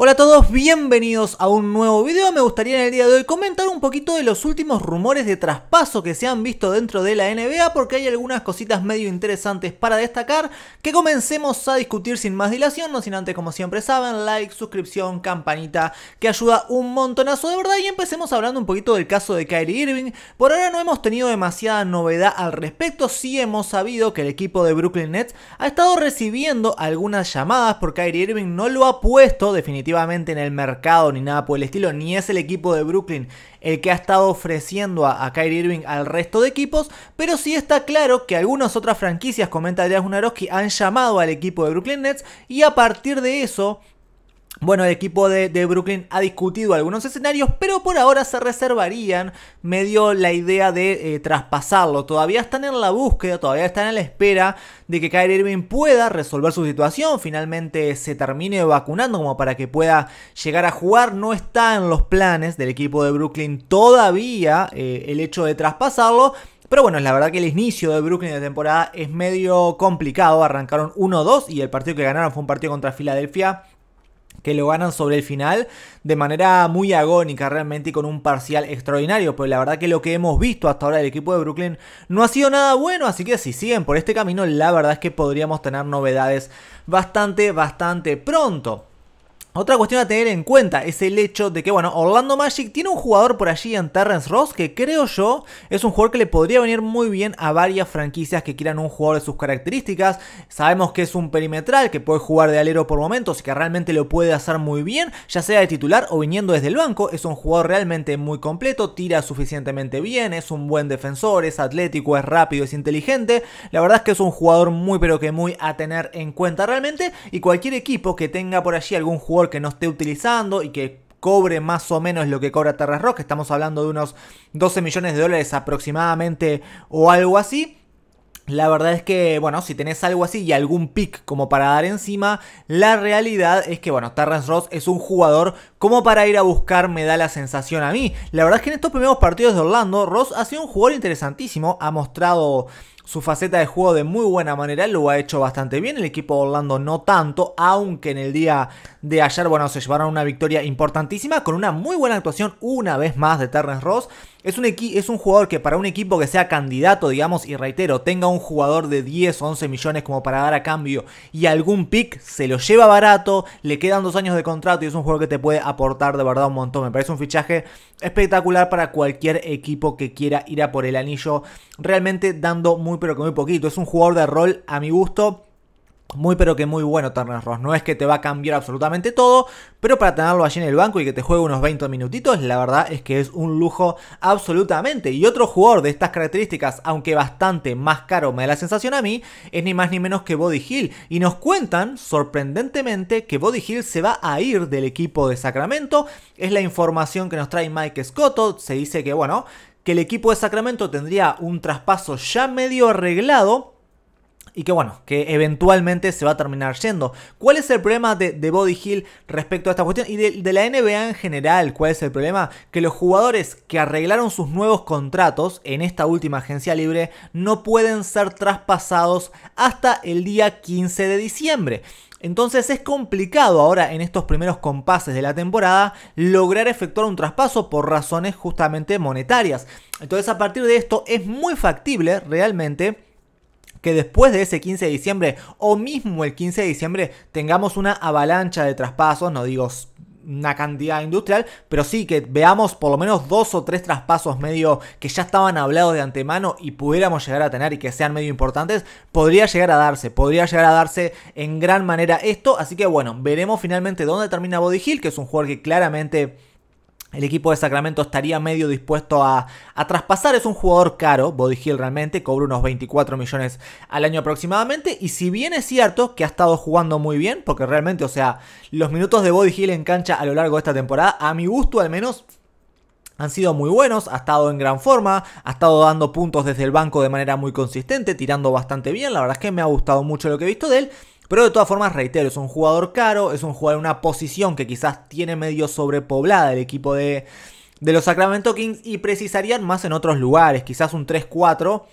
Hola a todos, bienvenidos a un nuevo video. Me gustaría en el día de hoy comentar un poquito de los últimos rumores de traspaso que se han visto dentro de la NBA porque hay algunas cositas medio interesantes para destacar que comencemos a discutir sin más dilación, no sin antes como siempre saben, like, suscripción, campanita que ayuda un montonazo de verdad y empecemos hablando un poquito del caso de Kyrie Irving. Por ahora no hemos tenido demasiada novedad al respecto, sí hemos sabido que el equipo de Brooklyn Nets ha estado recibiendo algunas llamadas porque Kyrie Irving, no lo ha puesto definitivamente en el mercado ni nada por el estilo, ni es el equipo de Brooklyn el que ha estado ofreciendo a, Kyrie Irving al resto de equipos, pero sí está claro que algunas otras franquicias, comenta Adrián Unarowski, han llamado al equipo de Brooklyn Nets y a partir de eso bueno, el equipo de, Brooklyn ha discutido algunos escenarios, pero por ahora se reservarían medio la idea de eh, traspasarlo. Todavía están en la búsqueda, todavía están en la espera de que Kyrie Irving pueda resolver su situación. Finalmente se termine vacunando como para que pueda llegar a jugar. No está en los planes del equipo de Brooklyn todavía eh, el hecho de traspasarlo. Pero bueno, es la verdad que el inicio de Brooklyn de temporada es medio complicado. Arrancaron 1-2 y el partido que ganaron fue un partido contra Filadelfia que lo ganan sobre el final de manera muy agónica realmente y con un parcial extraordinario. Pero la verdad que lo que hemos visto hasta ahora del equipo de Brooklyn no ha sido nada bueno, así que si siguen por este camino, la verdad es que podríamos tener novedades bastante, bastante pronto. Otra cuestión a tener en cuenta es el hecho de que, bueno, Orlando Magic tiene un jugador por allí en Terrence Ross que creo yo es un jugador que le podría venir muy bien a varias franquicias que quieran un jugador de sus características. Sabemos que es un perimetral que puede jugar de alero por momentos y que realmente lo puede hacer muy bien, ya sea de titular o viniendo desde el banco. Es un jugador realmente muy completo, tira suficientemente bien, es un buen defensor, es atlético, es rápido, es inteligente. La verdad es que es un jugador muy pero que muy a tener en cuenta realmente y cualquier equipo que tenga por allí algún jugador que no esté utilizando y que cobre más o menos lo que cobra Ross Que estamos hablando de unos 12 millones de dólares aproximadamente o algo así. La verdad es que, bueno, si tenés algo así y algún pick como para dar encima, la realidad es que, bueno, Terrence Ross es un jugador como para ir a buscar, me da la sensación a mí. La verdad es que en estos primeros partidos de Orlando, Ross ha sido un jugador interesantísimo, ha mostrado su faceta de juego de muy buena manera, lo ha hecho bastante bien, el equipo de Orlando no tanto, aunque en el día de ayer, bueno, se llevaron una victoria importantísima con una muy buena actuación una vez más de Terrence Ross. Es un, es un jugador que para un equipo que sea candidato, digamos, y reitero, tenga un jugador de 10 o 11 millones como para dar a cambio y algún pick, se lo lleva barato, le quedan dos años de contrato y es un jugador que te puede aportar de verdad un montón. Me parece un fichaje espectacular para cualquier equipo que quiera ir a por el anillo, realmente dando muy pero que muy poquito. Es un jugador de rol a mi gusto. Muy pero que muy bueno Turner Ross. No es que te va a cambiar absolutamente todo, pero para tenerlo allí en el banco y que te juegue unos 20 minutitos, la verdad es que es un lujo absolutamente. Y otro jugador de estas características, aunque bastante más caro me da la sensación a mí, es ni más ni menos que Body Hill. Y nos cuentan, sorprendentemente, que Body Hill se va a ir del equipo de Sacramento. Es la información que nos trae Mike Scotto. Se dice que, bueno, que el equipo de Sacramento tendría un traspaso ya medio arreglado y que bueno, que eventualmente se va a terminar yendo. ¿Cuál es el problema de, de Body Hill respecto a esta cuestión? Y de, la NBA en general, ¿cuál es el problema? Que los jugadores que arreglaron sus nuevos contratos en esta última agencia libre no pueden ser traspasados hasta el día 15 de diciembre. Entonces es complicado ahora en estos primeros compases de la temporada lograr efectuar un traspaso por razones justamente monetarias. Entonces a partir de esto es muy factible realmente que después de ese 15 de diciembre o mismo el 15 de diciembre tengamos una avalancha de traspasos, no digo una cantidad industrial, pero sí que veamos por lo menos dos o tres traspasos medio que ya estaban hablados de antemano y pudiéramos llegar a tener y que sean medio importantes, podría llegar a darse, podría llegar a darse en gran manera esto, así que bueno, veremos finalmente dónde termina Body Hill, que es un jugador que claramente el equipo de Sacramento estaría medio dispuesto a, traspasar. Es un jugador caro, Body Hill realmente, cobra unos 24 millones al año aproximadamente. Y si bien es cierto que ha estado jugando muy bien, porque realmente, o sea, los minutos de Body Hill en cancha a lo largo de esta temporada, a mi gusto al menos, han sido muy buenos, ha estado en gran forma, ha estado dando puntos desde el banco de manera muy consistente, tirando bastante bien, la verdad es que me ha gustado mucho lo que he visto de él pero de todas formas, reitero, es un jugador caro, es un jugador en una posición que quizás tiene medio sobrepoblada el equipo de, los Sacramento Kings y precisarían más en otros lugares, quizás un 3-4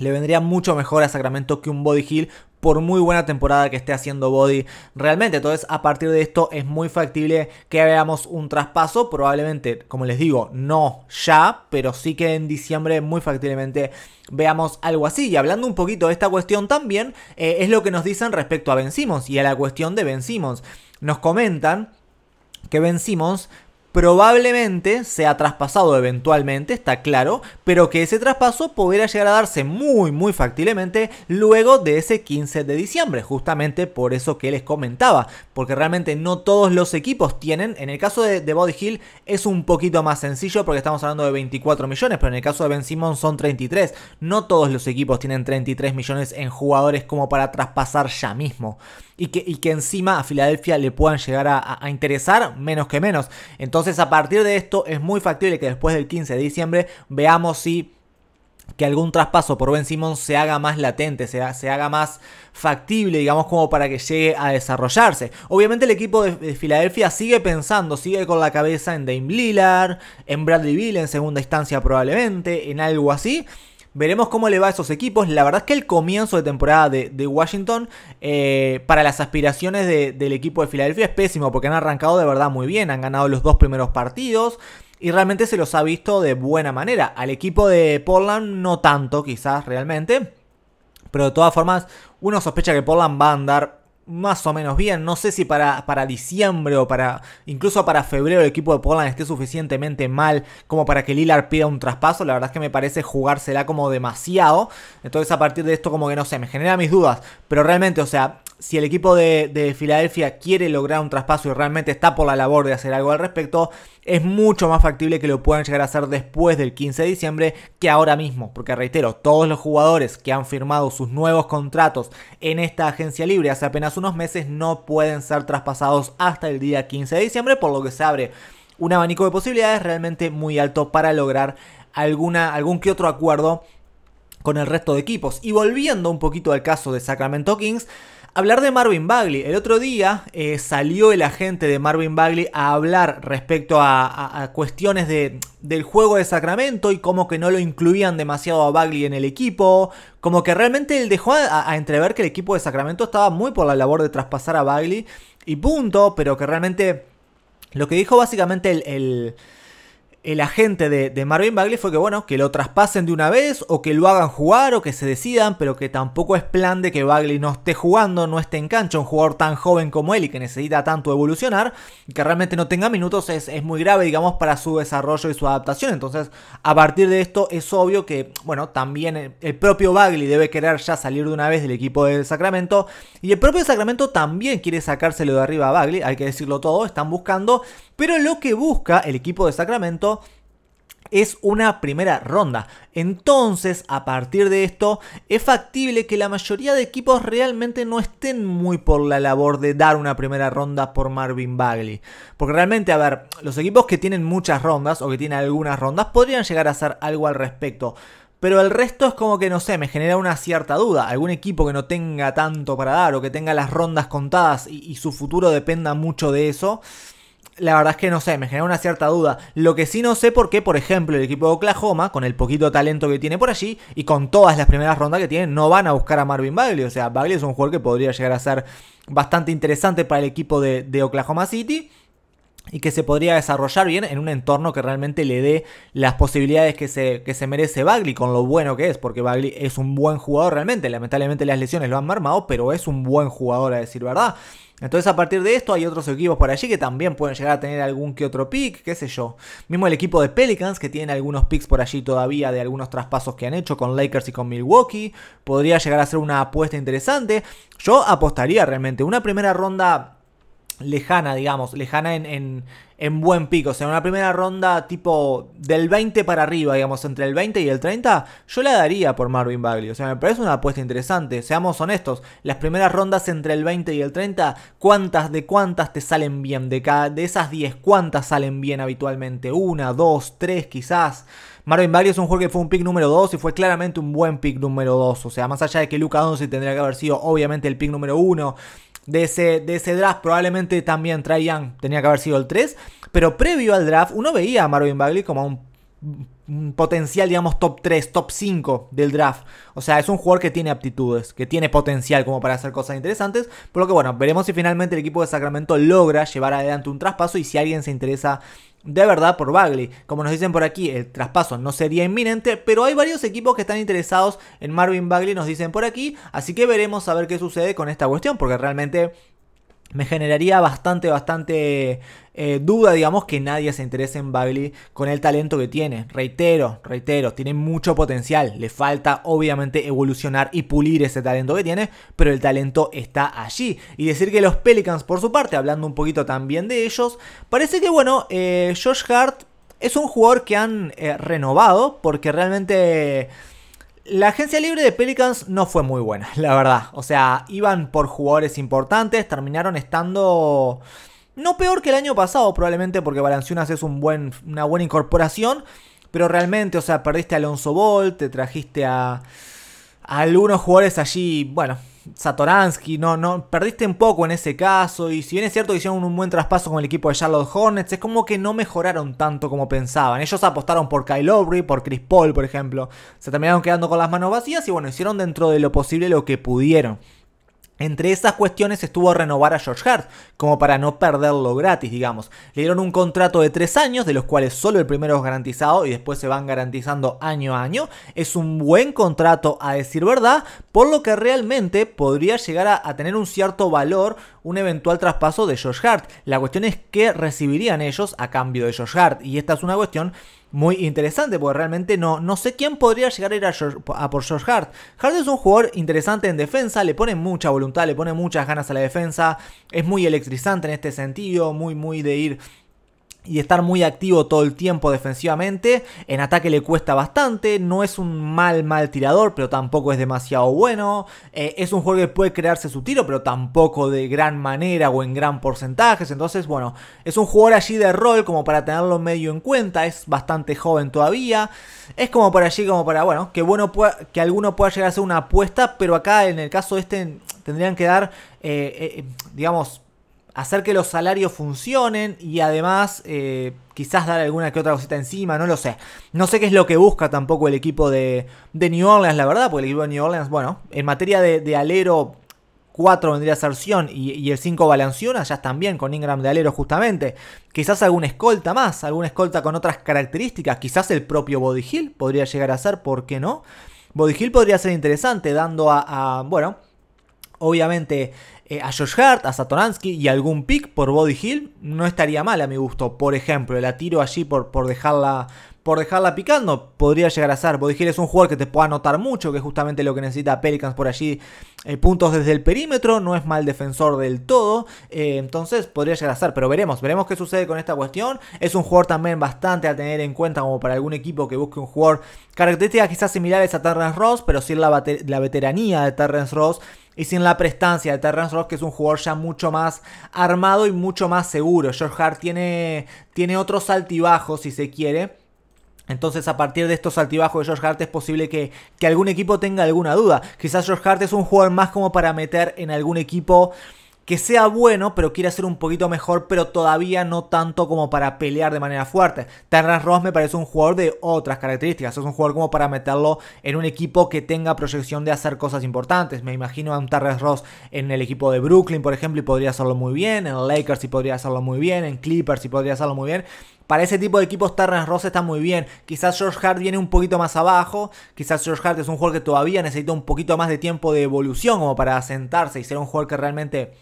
le vendría mucho mejor a Sacramento que un Body Hill por muy buena temporada que esté haciendo Body realmente. Entonces, a partir de esto es muy factible que veamos un traspaso. Probablemente, como les digo, no ya, pero sí que en diciembre muy factiblemente veamos algo así. Y hablando un poquito de esta cuestión también, eh, es lo que nos dicen respecto a Ben y a la cuestión de Ben Nos comentan que Ben probablemente sea traspasado eventualmente, está claro, pero que ese traspaso pudiera llegar a darse muy, muy factiblemente luego de ese 15 de diciembre, justamente por eso que les comentaba, porque realmente no todos los equipos tienen, en el caso de, Body Hill es un poquito más sencillo porque estamos hablando de 24 millones, pero en el caso de Ben Simmons son 33, no todos los equipos tienen 33 millones en jugadores como para traspasar ya mismo. Y que, que encima a Filadelfia le puedan llegar a interesar menos que menos. Entonces entonces, a partir de esto, es muy factible que después del 15 de diciembre veamos si que algún traspaso por Ben Simmons se haga más latente, se, haga más factible, digamos, como para que llegue a desarrollarse. Obviamente el equipo de, de Filadelfia sigue pensando, sigue con la cabeza en Dame Lillard, en Bradley Bill en segunda instancia probablemente, en algo así, Veremos cómo le va a esos equipos. La verdad es que el comienzo de temporada de, Washington eh, para las aspiraciones del equipo de Filadelfia es pésimo porque han arrancado de verdad muy bien. Han ganado los dos primeros partidos y realmente se los ha visto de buena manera. Al equipo de Portland no tanto quizás realmente. Pero de todas formas, uno sospecha que Portland va a andar más o menos bien. No sé si para, para diciembre o para incluso para febrero el equipo de Portland esté suficientemente mal como para que Lillard pida un traspaso. La verdad es que me parece jugársela como demasiado. Entonces a partir de esto como que no sé, me genera mis dudas. Pero realmente, o sea, si el equipo de, de Filadelfia quiere lograr un traspaso y realmente está por la labor de hacer algo al respecto, es mucho más factible que lo puedan llegar a hacer después del 15 de diciembre que ahora mismo, porque reitero, todos los jugadores que han firmado sus nuevos contratos en esta agencia libre hace apenas unos meses no pueden ser traspasados hasta el día 15 de diciembre, por lo que se abre un abanico de posibilidades realmente muy alto para lograr alguna, algún que otro acuerdo con el resto de equipos. Y volviendo un poquito al caso de Sacramento Kings, Hablar de Marvin Bagley. El otro día eh, salió el agente de Marvin Bagley a hablar respecto a, cuestiones de, del juego de Sacramento y como que no lo incluían demasiado a Bagley en el equipo. Como que realmente él dejó a, entrever que el equipo de Sacramento estaba muy por la labor de traspasar a Bagley y punto, pero que realmente lo que dijo básicamente el el agente de, de, Marvin Bagley fue que, bueno, que lo traspasen de una vez o que lo hagan jugar o que se decidan, pero que tampoco es plan de que Bagley no esté jugando, no esté en cancha, un jugador tan joven como él y que necesita tanto evolucionar, y que realmente no tenga minutos es, muy grave, digamos, para su desarrollo y su adaptación. Entonces, a partir de esto es obvio que, bueno, también el, el propio Bagley debe querer ya salir de una vez del equipo de Sacramento y el propio Sacramento también quiere sacárselo de arriba a Bagley, hay que decirlo todo, están buscando pero lo que busca el equipo de Sacramento es una primera ronda. Entonces, a partir de esto, es factible que la mayoría de equipos realmente no estén muy por la labor de dar una primera ronda por Marvin Bagley. Porque realmente, a ver, los equipos que tienen muchas rondas o que tienen algunas rondas podrían llegar a hacer algo al respecto. Pero el resto es como que no sé, me genera una cierta duda. Algún equipo que no tenga tanto para dar o que tenga las rondas contadas y, su futuro dependa mucho de eso la verdad es que no sé, me genera una cierta duda. Lo que sí no sé por qué, por ejemplo, el equipo de Oklahoma, con el poquito talento que tiene por allí y con todas las primeras rondas que tiene, no van a buscar a Marvin Bagley. O sea, Bagley es un jugador que podría llegar a ser bastante interesante para el equipo de, de Oklahoma City y que se podría desarrollar bien en un entorno que realmente le dé las posibilidades que se, se merece Bagley con lo bueno que es, porque Bagley es un buen jugador realmente, lamentablemente las lesiones lo han mermado, pero es un buen jugador a decir verdad. Entonces a partir de esto hay otros equipos por allí que también pueden llegar a tener algún que otro pick, qué sé yo. Mismo el equipo de Pelicans que tiene algunos picks por allí todavía de algunos traspasos que han hecho con Lakers y con Milwaukee. Podría llegar a ser una apuesta interesante. Yo apostaría realmente una primera ronda lejana, digamos, lejana en, en, en buen pico. O sea, una primera ronda tipo del 20 para arriba, digamos, entre el 20 y el 30, yo la daría por Marvin Bagley. O sea, me parece una apuesta interesante. Seamos honestos, las primeras rondas entre el 20 y el 30, ¿cuántas de cuántas te salen bien? De, cada, de esas 10, ¿cuántas salen bien habitualmente? ¿Una, dos, tres quizás? Marvin Bagley es un juego que fue un pick número 2 y fue claramente un buen pick número 2. O sea, más allá de que Luca 11 tendría que haber sido obviamente el pick número 1 de ese, de ese draft, probablemente también Trae tenía que haber sido el 3. Pero previo al draft, uno veía a Marvin Bagley como un, potencial, digamos, top 3, top 5 del draft. O sea, es un jugador que tiene aptitudes, que tiene potencial como para hacer cosas interesantes. Por lo que, bueno, veremos si finalmente el equipo de Sacramento logra llevar adelante un traspaso y si alguien se interesa de verdad por Bagley. Como nos dicen por aquí, el traspaso no sería inminente, pero hay varios equipos que están interesados en Marvin Bagley, nos dicen por aquí, así que veremos a ver qué sucede con esta cuestión, porque realmente me generaría bastante, bastante eh, duda, digamos, que nadie se interese en Bagley con el talento que tiene. Reitero, reitero, tiene mucho potencial. Le falta, obviamente, evolucionar y pulir ese talento que tiene, pero el talento está allí. Y decir que los Pelicans, por su parte, hablando un poquito también de ellos, parece que, bueno, eh, Josh Hart es un jugador que han eh, renovado porque realmente... La agencia libre de Pelicans no fue muy buena, la verdad. O sea, iban por jugadores importantes, terminaron estando... No peor que el año pasado, probablemente, porque Balanciunas es un buen, una buena incorporación. Pero realmente, o sea, perdiste a Alonso Ball, te trajiste a, a algunos jugadores allí, bueno, Satoransky, no, no, perdiste un poco en ese caso. Y si bien es cierto que hicieron un buen traspaso con el equipo de Charlotte Hornets, es como que no mejoraron tanto como pensaban. Ellos apostaron por Kyle Lowry, por Chris Paul, por ejemplo. Se terminaron quedando con las manos vacías y bueno, hicieron dentro de lo posible lo que pudieron. Entre esas cuestiones estuvo renovar a George Hart, como para no perderlo gratis, digamos. Le dieron un contrato de tres años, de los cuales solo el primero es garantizado y después se van garantizando año a año. Es un buen contrato, a decir verdad, por lo que realmente podría llegar a tener un cierto valor un eventual traspaso de George Hart. La cuestión es qué recibirían ellos a cambio de George Hart, y esta es una cuestión muy interesante, porque realmente no, no sé quién podría llegar a ir a, a, por George Hart. Hart es un jugador interesante en defensa, le pone mucha voluntad, le pone muchas ganas a la defensa, es muy electrizante en este sentido, muy, muy de ir y estar muy activo todo el tiempo defensivamente. En ataque le cuesta bastante, no es un mal, mal tirador, pero tampoco es demasiado bueno. Eh, es un jugador que puede crearse su tiro, pero tampoco de gran manera o en gran porcentaje. Entonces, bueno, es un jugador allí de rol como para tenerlo medio en cuenta. Es bastante joven todavía. Es como por allí, como para, bueno, que, bueno que alguno pueda llegar a hacer una apuesta, pero acá en el caso este tendrían que dar, eh, eh, digamos, hacer que los salarios funcionen y además eh, quizás dar alguna que otra cosita encima, no lo sé. No sé qué es lo que busca tampoco el equipo de, de New Orleans, la verdad, porque el equipo de New Orleans, bueno, en materia de, alero 4 vendría a ser Sion y, el 5 Balanciona, ya están bien con Ingram de alero justamente. Quizás alguna escolta más, alguna escolta con otras características, quizás el propio Body Hill podría llegar a ser, ¿por qué no? Body Hill podría ser interesante, dando a, a bueno, obviamente eh, a Josh Hart, a Satoransky y algún pick por Body Hill, no estaría mal a mi gusto. Por ejemplo, la tiro allí por, por dejarla por dejarla picando, podría llegar a ser. Body es un jugador que te puede anotar mucho, que es justamente lo que necesita Pelicans por allí. Eh, puntos desde el perímetro, no es mal defensor del todo. Eh, entonces podría llegar a ser, pero veremos, veremos qué sucede con esta cuestión. Es un jugador también bastante a tener en cuenta como para algún equipo que busque un jugador. Características quizás similares a Terrence Ross, pero sin la, la veteranía de Terrence Ross y sin la prestancia de Terrence Ross, que es un jugador ya mucho más armado y mucho más seguro. George Hart tiene, tiene otros altibajos, si se quiere. Entonces a partir de estos altibajos de George Hart es posible que, que algún equipo tenga alguna duda. Quizás George Hart es un jugador más como para meter en algún equipo que sea bueno, pero quiere ser un poquito mejor, pero todavía no tanto como para pelear de manera fuerte. Terrence Ross me parece un jugador de otras características, es un jugador como para meterlo en un equipo que tenga proyección de hacer cosas importantes. Me imagino a un Terrence Ross en el equipo de Brooklyn, por ejemplo, y podría hacerlo muy bien, en Lakers y podría hacerlo muy bien, en Clippers y podría hacerlo muy bien. Para ese tipo de equipos Terrence Ross está muy bien. Quizás George Hart viene un poquito más abajo. Quizás George Hart es un jugador que todavía necesita un poquito más de tiempo de evolución como para sentarse y ser un jugador que realmente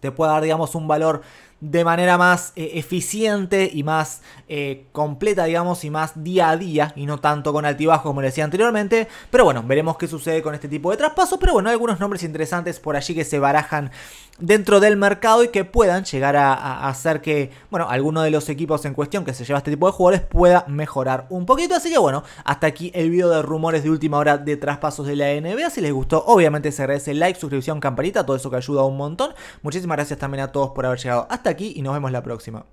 te puede dar, digamos, un valor de manera más eh, eficiente y más eh, completa, digamos, y más día a día, y no tanto con altibajos como le decía anteriormente. Pero bueno, veremos qué sucede con este tipo de traspasos. Pero bueno, hay algunos nombres interesantes por allí que se barajan dentro del mercado y que puedan llegar a, hacer que, bueno, alguno de los equipos en cuestión que se lleva este tipo de jugadores pueda mejorar un poquito. Así que bueno, hasta aquí el video de rumores de última hora de traspasos de la NBA. Si les gustó, obviamente se agradece like, suscripción, campanita, todo eso que ayuda un montón. Muchísimas gracias también a todos por haber llegado hasta aquí y nos vemos la próxima.